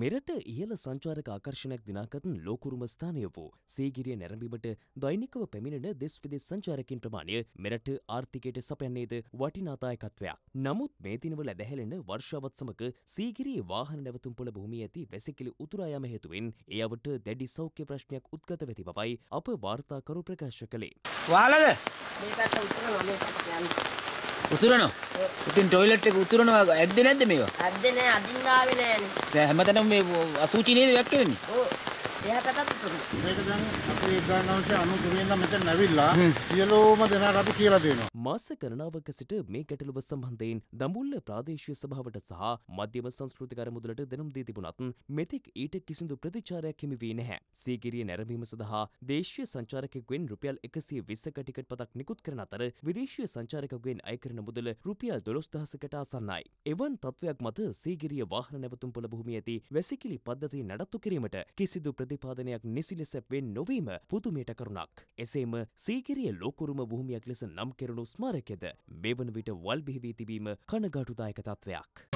මෙරට ඉහළ සංචාරක ආකර්ෂණයක් දිනාගත් ලෝකුරුම ස්ථානය වූ සීගිරිය නැරඹීමට දෛනිකව පැමිණෙන දෙස් විදෙස් සංචාරකින් ප්‍රමාණය මෙරට ආර්ථිකයට සපයන්නේද වටිනාදායකත්වයක්. නමුත් මේ දිනවල ඇදහැලෙන වර්ෂාවත් සමග සීගිරියේ වාහන නැවතුම් පොළ භූමිය ඇති වැසිකිලි උතුරා යාම හේතුවෙන් ඒ අවට දැඩි සෞඛ්‍ය ප්‍රශ්නයක් උද්ගත වෙති බවයි අප වාර්තාකරු ප්‍රකාශ කළේ. වාලද? මේ පැත්ත උතුරනවා මේ පැත්ත යන්නේ. උතුරනවා. ඉතින් টয়ලට් එක උතුරනවා ඇද්ද නැද්ද මේවා? ඇද්ද නෑ අදින්නාවේ නෑනේ. දැන් හැමතැනම මේ අසූචි නේද වැක්කෙන්නේ? ඔව්. එහාටත් උතුරු. මේක දැන් අපේ ගානංශ අනුතුරෙන් මෙතන නැවිලා සියලෝම දෙනාට අපි කියලා දෙනවා. මාස ගණනාවක සිට මේ ගැටලුව සම්බන්ධයෙන් දඹුල්ල ප්‍රාදේශීය සභාවට සහ මධ්‍යම සංස්කෘතික අරමුදලට දැනුම් දී තිබුණත් මෙතෙක් ඊට කිසිදු ප්‍රතිචාරයක් හිමි වී නැහැ. සීගිරිය නැරඹීම සඳහා දේශීය සංචාරකයෙකුෙන් රුපියල් 120ක ටිකට් පතක් නිකුත් කරන අතර විදේශීය සංචාරකයෙකුෙන් අය කරන මුදල රුපියල් 12000කට ආසන්නයි. එවන් තත්වයක් මත සීගිරිය වාහන නැවතුම් පොළ භූමියේ ඇති වැසිකිලි පද්ධතිය නඩත්තු කිරීමට කිසිදු ප්‍රති නිෂ්පාදනයක් නිසි ලෙස වෙන් නොවීම පුදුමයට කරුණක්. එසේම සීකිරිය ලෝකුරුම භූමියක් ලෙස නම් කෙරුණු ස්මාරකයද මේ වන විට වල් බිහිවී තිබීම කනගාටුදායක තත්ත්වයක්.